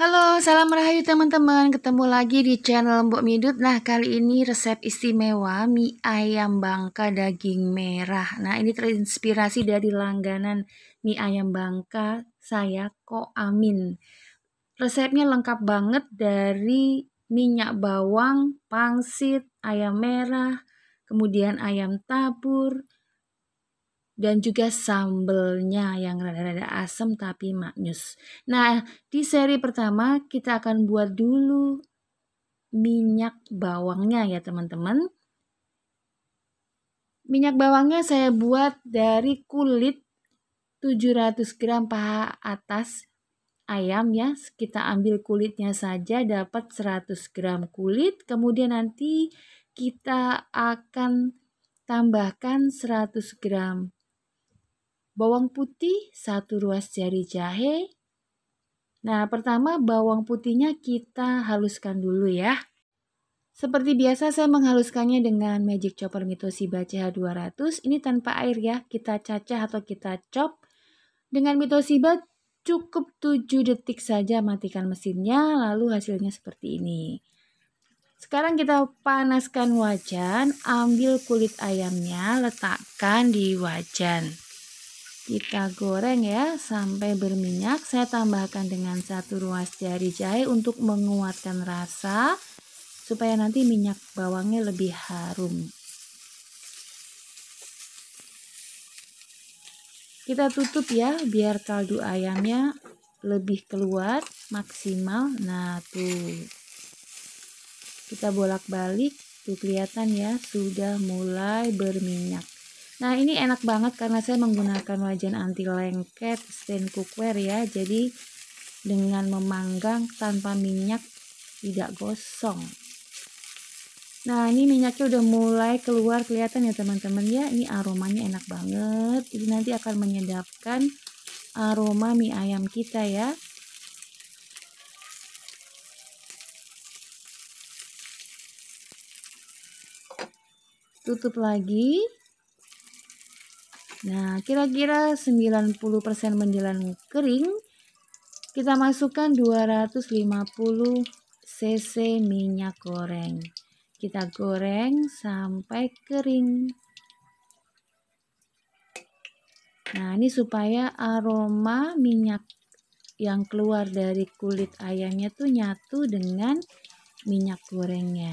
Halo, salam rahayu teman-teman. Ketemu lagi di channel Mbok Midut. Nah, kali ini resep istimewa mie ayam bangka daging merah. Nah, ini terinspirasi dari langganan mie ayam bangka saya, Ko Amin. Resepnya lengkap banget dari minyak bawang, pangsit, ayam merah, kemudian ayam tabur, dan juga sambelnya yang rada-rada asam tapi maknyus. Nah, di seri pertama kita akan buat dulu minyak bawangnya ya teman-teman. Minyak bawangnya saya buat dari kulit 700 gram paha atas ayam ya. Kita ambil kulitnya saja dapat 100 gram kulit. Kemudian nanti kita akan tambahkan 100 gram bawang putih satu ruas jari jahe. Nah, pertama bawang putihnya kita haluskan dulu ya. Seperti biasa saya menghaluskannya dengan magic chopper Mitosiba CH200. Ini tanpa air ya, kita cacah atau kita chop. Dengan Mitosiba cukup 7 detik saja matikan mesinnya lalu hasilnya seperti ini. Sekarang kita panaskan wajan, ambil kulit ayamnya, letakkan di wajan kita goreng ya sampai berminyak saya tambahkan dengan satu ruas jari jahe untuk menguatkan rasa supaya nanti minyak bawangnya lebih harum kita tutup ya biar kaldu ayamnya lebih keluar maksimal nah tuh kita bolak-balik tuh kelihatan ya sudah mulai berminyak Nah ini enak banget karena saya menggunakan wajan anti lengket stain cookware ya. Jadi dengan memanggang tanpa minyak tidak gosong. Nah ini minyaknya udah mulai keluar kelihatan ya teman-teman ya. Ini aromanya enak banget. Ini nanti akan menyedapkan aroma mie ayam kita ya. Tutup lagi. Nah, kira-kira 90% menjelang kering, kita masukkan 250 cc minyak goreng. Kita goreng sampai kering. Nah, ini supaya aroma minyak yang keluar dari kulit ayamnya tuh nyatu dengan minyak gorengnya.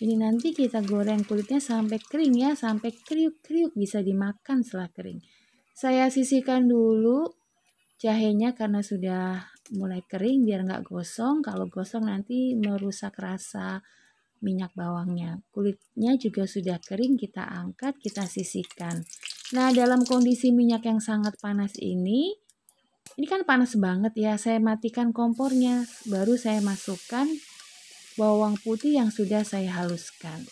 Ini nanti kita goreng kulitnya sampai kering ya, sampai kriuk-kriuk bisa dimakan setelah kering. Saya sisihkan dulu jahenya karena sudah mulai kering biar nggak gosong. Kalau gosong nanti merusak rasa minyak bawangnya. Kulitnya juga sudah kering, kita angkat, kita sisihkan. Nah, dalam kondisi minyak yang sangat panas ini, ini kan panas banget ya, saya matikan kompornya, baru saya masukkan bawang putih yang sudah saya haluskan.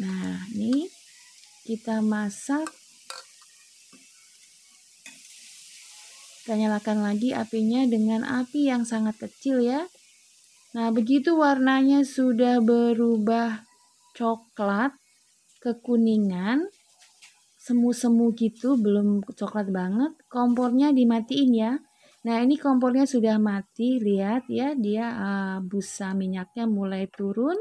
Nah, ini kita masak. Kita nyalakan lagi apinya dengan api yang sangat kecil ya. Nah, begitu warnanya sudah berubah coklat kekuningan, semu-semu gitu, belum coklat banget, kompornya dimatiin ya. Nah, ini kompornya sudah mati, lihat ya, dia uh, busa minyaknya mulai turun.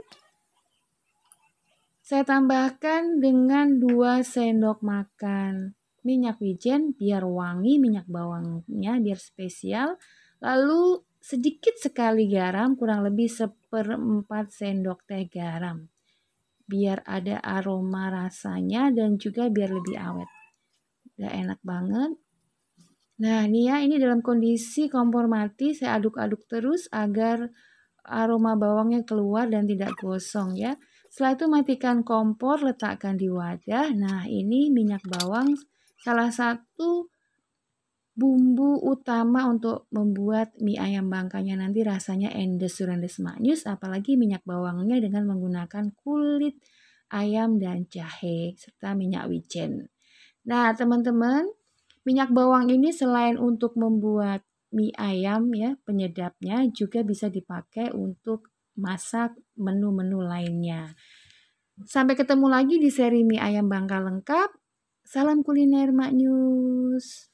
Saya tambahkan dengan 2 sendok makan minyak wijen biar wangi minyak bawangnya biar spesial. Lalu sedikit sekali garam, kurang lebih seperempat sendok teh garam. Biar ada aroma rasanya dan juga biar lebih awet. Udah enak banget. Nah, ini ya, ini dalam kondisi kompor mati saya aduk-aduk terus agar aroma bawangnya keluar dan tidak gosong ya. Setelah itu matikan kompor, letakkan di wadah. Nah, ini minyak bawang salah satu bumbu utama untuk membuat mie ayam bangkanya nanti rasanya endes surendes manis apalagi minyak bawangnya dengan menggunakan kulit ayam dan jahe serta minyak wijen. Nah, teman-teman, Minyak bawang ini selain untuk membuat mie ayam ya, penyedapnya juga bisa dipakai untuk masak menu-menu lainnya. Sampai ketemu lagi di seri mie ayam Bangka lengkap. Salam kuliner Mak News.